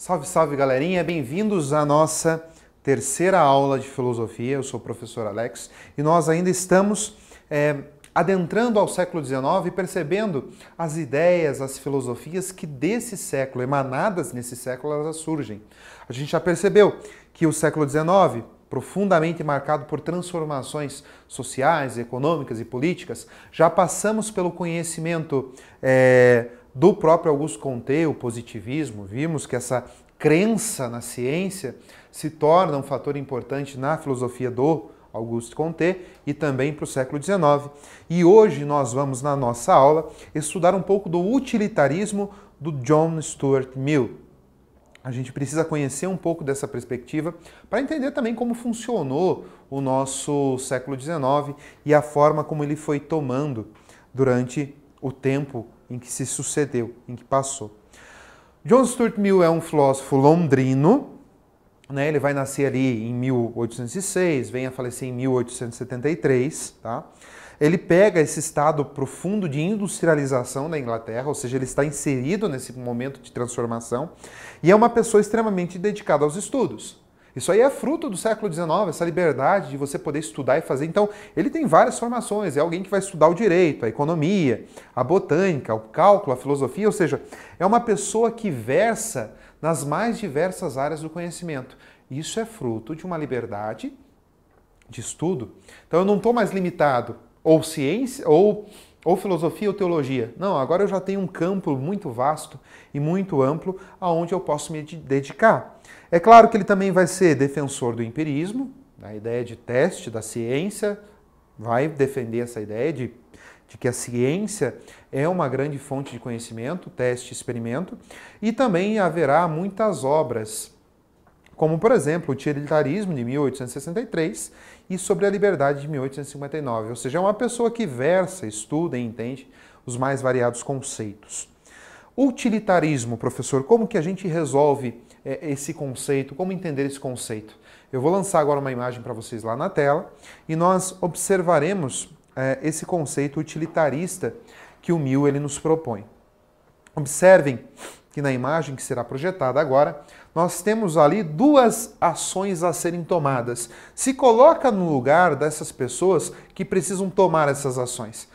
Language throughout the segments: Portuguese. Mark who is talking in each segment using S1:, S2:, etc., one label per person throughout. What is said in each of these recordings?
S1: Salve, salve galerinha, bem-vindos à nossa terceira aula de filosofia. Eu sou o professor Alex e nós ainda estamos é, adentrando ao século XIX e percebendo as ideias, as filosofias que desse século, emanadas nesse século, elas surgem. A gente já percebeu que o século XIX profundamente marcado por transformações sociais, econômicas e políticas, já passamos pelo conhecimento é, do próprio Augusto Conte, o positivismo, vimos que essa crença na ciência se torna um fator importante na filosofia do Auguste Comte e também para o século XIX. E hoje nós vamos, na nossa aula, estudar um pouco do utilitarismo do John Stuart Mill. A gente precisa conhecer um pouco dessa perspectiva para entender também como funcionou o nosso século XIX e a forma como ele foi tomando durante o tempo em que se sucedeu, em que passou. John Stuart Mill é um filósofo londrino, né? ele vai nascer ali em 1806, vem a falecer em 1873. Tá? Ele pega esse estado profundo de industrialização da Inglaterra, ou seja, ele está inserido nesse momento de transformação, e é uma pessoa extremamente dedicada aos estudos. Isso aí é fruto do século XIX, essa liberdade de você poder estudar e fazer. Então, ele tem várias formações. É alguém que vai estudar o direito, a economia, a botânica, o cálculo, a filosofia. Ou seja, é uma pessoa que versa nas mais diversas áreas do conhecimento. Isso é fruto de uma liberdade de estudo. Então, eu não estou mais limitado ou ciência ou ou filosofia ou teologia. Não, agora eu já tenho um campo muito vasto e muito amplo aonde eu posso me dedicar. É claro que ele também vai ser defensor do empirismo, da ideia de teste da ciência, vai defender essa ideia de, de que a ciência é uma grande fonte de conhecimento, teste e experimento, e também haverá muitas obras como, por exemplo, o utilitarismo de 1863 e Sobre a Liberdade de 1859. Ou seja, é uma pessoa que versa, estuda e entende os mais variados conceitos. Utilitarismo, professor, como que a gente resolve é, esse conceito? Como entender esse conceito? Eu vou lançar agora uma imagem para vocês lá na tela e nós observaremos é, esse conceito utilitarista que o Mill ele nos propõe. Observem que na imagem que será projetada agora, nós temos ali duas ações a serem tomadas. Se coloca no lugar dessas pessoas que precisam tomar essas ações.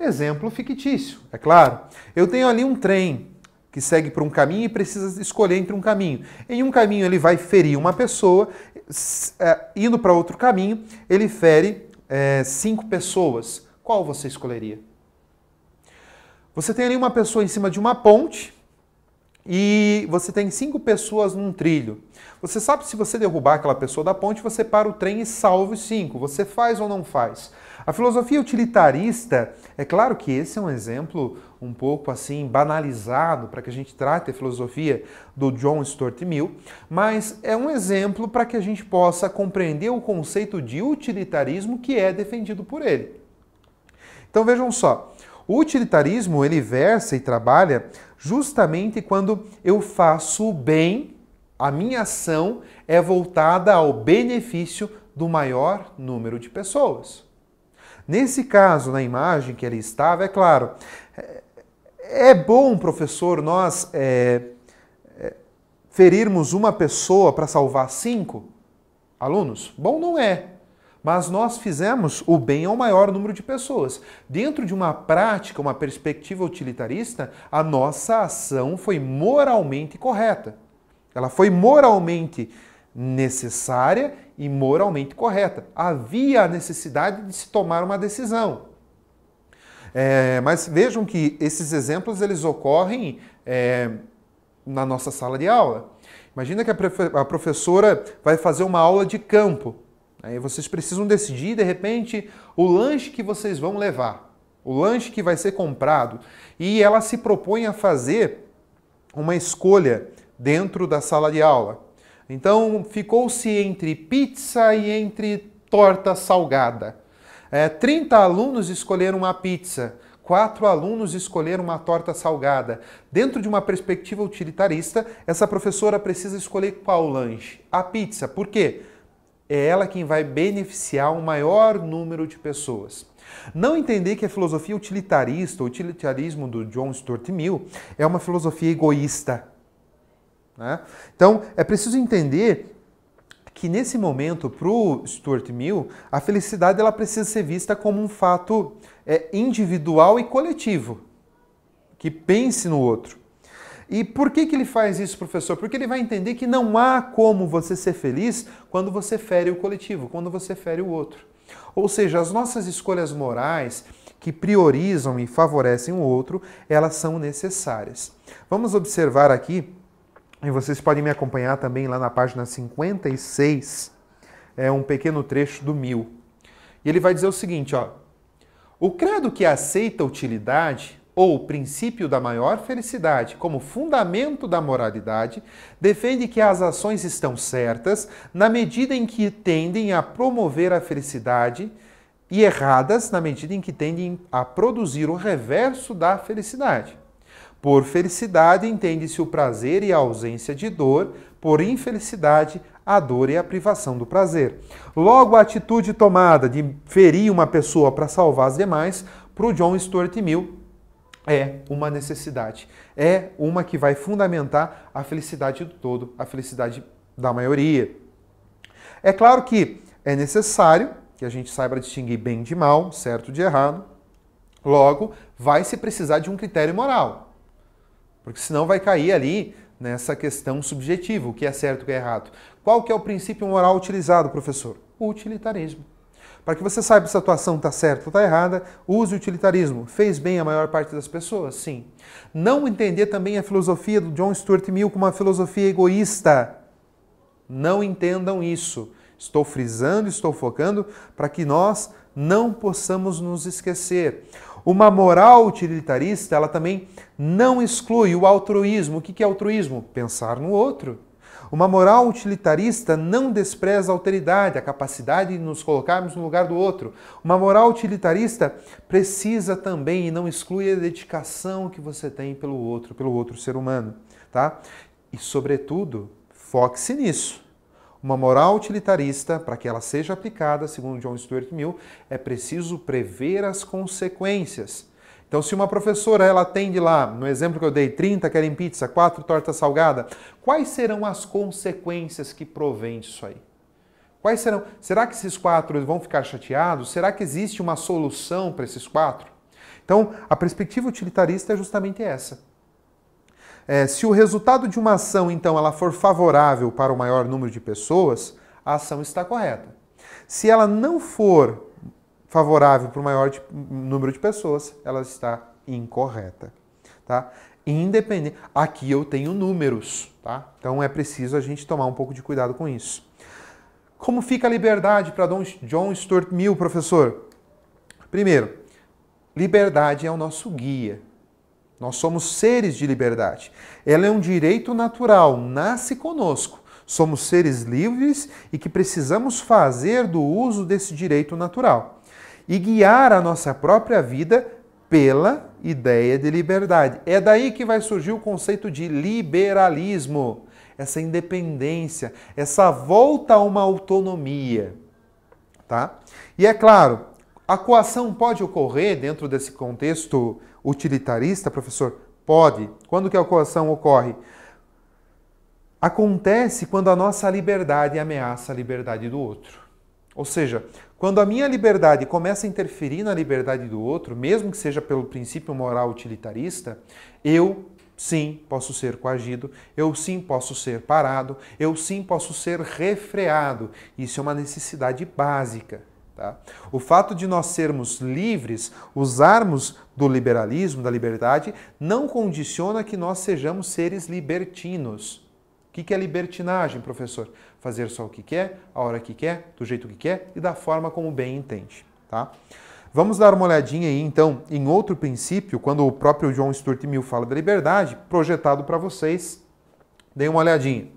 S1: Exemplo fictício, é claro. Eu tenho ali um trem que segue por um caminho e precisa escolher entre um caminho. Em um caminho ele vai ferir uma pessoa, é, indo para outro caminho, ele fere é, cinco pessoas. Qual você escolheria? Você tem ali uma pessoa em cima de uma ponte e você tem cinco pessoas num trilho. Você sabe se você derrubar aquela pessoa da ponte, você para o trem e salva os cinco. Você faz ou não faz? A filosofia utilitarista, é claro que esse é um exemplo um pouco assim banalizado para que a gente trate a filosofia do John Stuart Mill, mas é um exemplo para que a gente possa compreender o conceito de utilitarismo que é defendido por ele. Então vejam só, o utilitarismo, ele versa e trabalha justamente quando eu faço o bem, a minha ação é voltada ao benefício do maior número de pessoas. Nesse caso, na imagem que ele estava, é claro, é, é bom, professor, nós é, é, ferirmos uma pessoa para salvar cinco alunos? Bom, não é mas nós fizemos o bem ao maior número de pessoas. Dentro de uma prática, uma perspectiva utilitarista, a nossa ação foi moralmente correta. Ela foi moralmente necessária e moralmente correta. Havia a necessidade de se tomar uma decisão. É, mas vejam que esses exemplos eles ocorrem é, na nossa sala de aula. Imagina que a, a professora vai fazer uma aula de campo Aí vocês precisam decidir, de repente, o lanche que vocês vão levar, o lanche que vai ser comprado. E ela se propõe a fazer uma escolha dentro da sala de aula. Então, ficou-se entre pizza e entre torta salgada. É, 30 alunos escolheram uma pizza, 4 alunos escolheram uma torta salgada. Dentro de uma perspectiva utilitarista, essa professora precisa escolher qual lanche? A pizza. Por quê? é ela quem vai beneficiar o maior número de pessoas. Não entender que a filosofia utilitarista, o utilitarismo do John Stuart Mill, é uma filosofia egoísta. Né? Então, é preciso entender que nesse momento, para o Stuart Mill, a felicidade ela precisa ser vista como um fato é, individual e coletivo, que pense no outro. E por que, que ele faz isso, professor? Porque ele vai entender que não há como você ser feliz quando você fere o coletivo, quando você fere o outro. Ou seja, as nossas escolhas morais que priorizam e favorecem o outro, elas são necessárias. Vamos observar aqui, e vocês podem me acompanhar também lá na página 56, é um pequeno trecho do mil. E ele vai dizer o seguinte, ó: O credo que aceita utilidade ou o princípio da maior felicidade como fundamento da moralidade, defende que as ações estão certas na medida em que tendem a promover a felicidade e erradas na medida em que tendem a produzir o reverso da felicidade. Por felicidade entende-se o prazer e a ausência de dor, por infelicidade, a dor e a privação do prazer. Logo, a atitude tomada de ferir uma pessoa para salvar as demais, para o John Stuart Mill, é uma necessidade, é uma que vai fundamentar a felicidade do todo, a felicidade da maioria. É claro que é necessário que a gente saiba distinguir bem de mal, certo de errado. Logo, vai se precisar de um critério moral, porque senão vai cair ali nessa questão subjetiva, o que é certo e o que é errado. Qual que é o princípio moral utilizado, professor? O utilitarismo. Para que você saiba se a atuação está certa ou está errada, use o utilitarismo. Fez bem a maior parte das pessoas? Sim. Não entender também a filosofia do John Stuart Mill como uma filosofia egoísta. Não entendam isso. Estou frisando, estou focando para que nós não possamos nos esquecer. Uma moral utilitarista, ela também não exclui o altruísmo. O que é altruísmo? Pensar no outro. Uma moral utilitarista não despreza a alteridade, a capacidade de nos colocarmos no lugar do outro. Uma moral utilitarista precisa também e não exclui a dedicação que você tem pelo outro, pelo outro ser humano, tá? E sobretudo, foque-se nisso. Uma moral utilitarista, para que ela seja aplicada, segundo John Stuart Mill, é preciso prever as consequências. Então, se uma professora ela atende lá, no exemplo que eu dei, 30 querem pizza, 4 torta salgada, quais serão as consequências que provém disso aí? Quais serão? Será que esses quatro vão ficar chateados? Será que existe uma solução para esses quatro? Então, a perspectiva utilitarista é justamente essa. É, se o resultado de uma ação, então, ela for favorável para o maior número de pessoas, a ação está correta. Se ela não for favorável para o maior de, número de pessoas, ela está incorreta, tá? Independente. Aqui eu tenho números, tá? Então é preciso a gente tomar um pouco de cuidado com isso. Como fica a liberdade para John Stuart Mill, professor? Primeiro, liberdade é o nosso guia. Nós somos seres de liberdade. Ela é um direito natural, nasce conosco. Somos seres livres e que precisamos fazer do uso desse direito natural e guiar a nossa própria vida pela ideia de liberdade. É daí que vai surgir o conceito de liberalismo, essa independência, essa volta a uma autonomia, tá? E é claro, a coação pode ocorrer dentro desse contexto utilitarista, professor? Pode. Quando que a coação ocorre? Acontece quando a nossa liberdade ameaça a liberdade do outro. Ou seja, quando a minha liberdade começa a interferir na liberdade do outro, mesmo que seja pelo princípio moral utilitarista, eu sim posso ser coagido, eu sim posso ser parado, eu sim posso ser refreado. Isso é uma necessidade básica. Tá? O fato de nós sermos livres, usarmos do liberalismo, da liberdade, não condiciona que nós sejamos seres libertinos. O que é libertinagem, professor? Fazer só o que quer, a hora que quer, do jeito que quer e da forma como bem entende. Tá? Vamos dar uma olhadinha aí, então, em outro princípio, quando o próprio John Stuart Mill fala da liberdade, projetado para vocês. Deem uma olhadinha.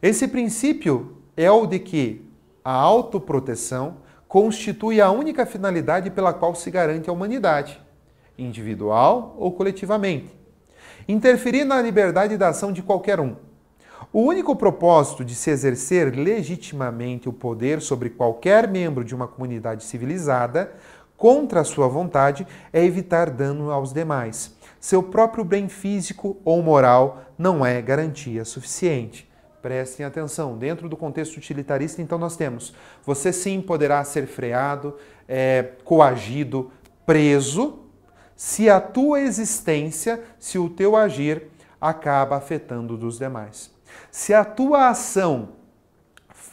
S1: Esse princípio é o de que a autoproteção constitui a única finalidade pela qual se garante a humanidade, individual ou coletivamente. Interferir na liberdade da ação de qualquer um, o único propósito de se exercer legitimamente o poder sobre qualquer membro de uma comunidade civilizada, contra a sua vontade, é evitar dano aos demais. Seu próprio bem físico ou moral não é garantia suficiente. Prestem atenção, dentro do contexto utilitarista, então nós temos: você sim poderá ser freado, é, coagido, preso, se a tua existência, se o teu agir acaba afetando dos demais. Se a tua ação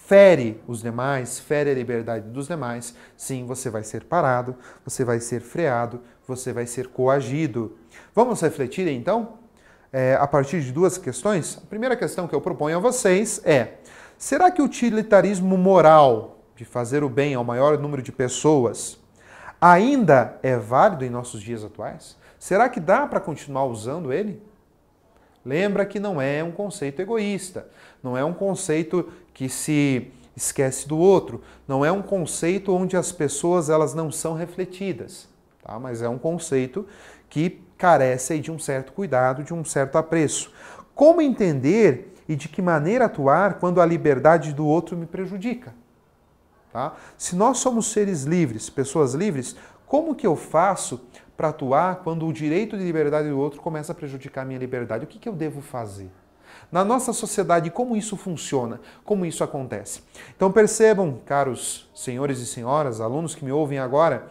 S1: fere os demais, fere a liberdade dos demais, sim, você vai ser parado, você vai ser freado, você vai ser coagido. Vamos refletir então? É, a partir de duas questões. A primeira questão que eu proponho a vocês é: será que o utilitarismo moral de fazer o bem ao maior número de pessoas ainda é válido em nossos dias atuais? Será que dá para continuar usando ele? Lembra que não é um conceito egoísta, não é um conceito que se esquece do outro, não é um conceito onde as pessoas elas não são refletidas, tá? Mas é um conceito que carece de um certo cuidado, de um certo apreço. Como entender e de que maneira atuar quando a liberdade do outro me prejudica? Tá? Se nós somos seres livres, pessoas livres, como que eu faço para atuar quando o direito de liberdade do outro começa a prejudicar a minha liberdade? O que, que eu devo fazer? Na nossa sociedade, como isso funciona? Como isso acontece? Então percebam, caros senhores e senhoras, alunos que me ouvem agora,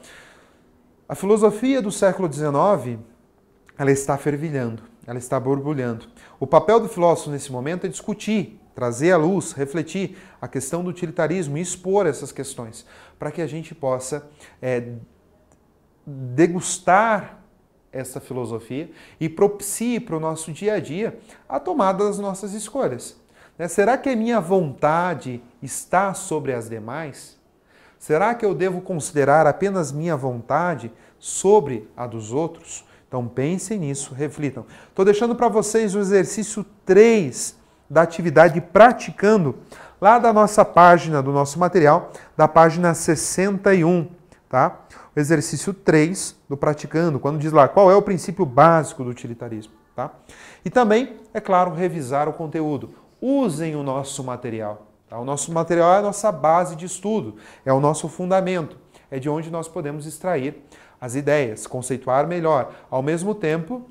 S1: a filosofia do século XIX ela está fervilhando, ela está borbulhando. O papel do filósofo nesse momento é discutir, trazer à luz, refletir a questão do utilitarismo e expor essas questões, para que a gente possa é, degustar essa filosofia e propicie para o nosso dia a dia a tomada das nossas escolhas. Né? Será que a minha vontade está sobre as demais? Será que eu devo considerar apenas minha vontade sobre a dos outros? Então pensem nisso, reflitam. Estou deixando para vocês o exercício 3 da atividade praticando lá da nossa página, do nosso material, da página 61, tá? o exercício 3 do praticando, quando diz lá qual é o princípio básico do utilitarismo. Tá? E também, é claro, revisar o conteúdo. Usem o nosso material. Tá? O nosso material é a nossa base de estudo, é o nosso fundamento, é de onde nós podemos extrair as ideias, conceituar melhor. Ao mesmo tempo,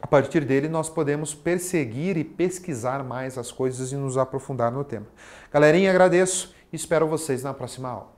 S1: a partir dele, nós podemos perseguir e pesquisar mais as coisas e nos aprofundar no tema. Galerinha, agradeço e espero vocês na próxima aula.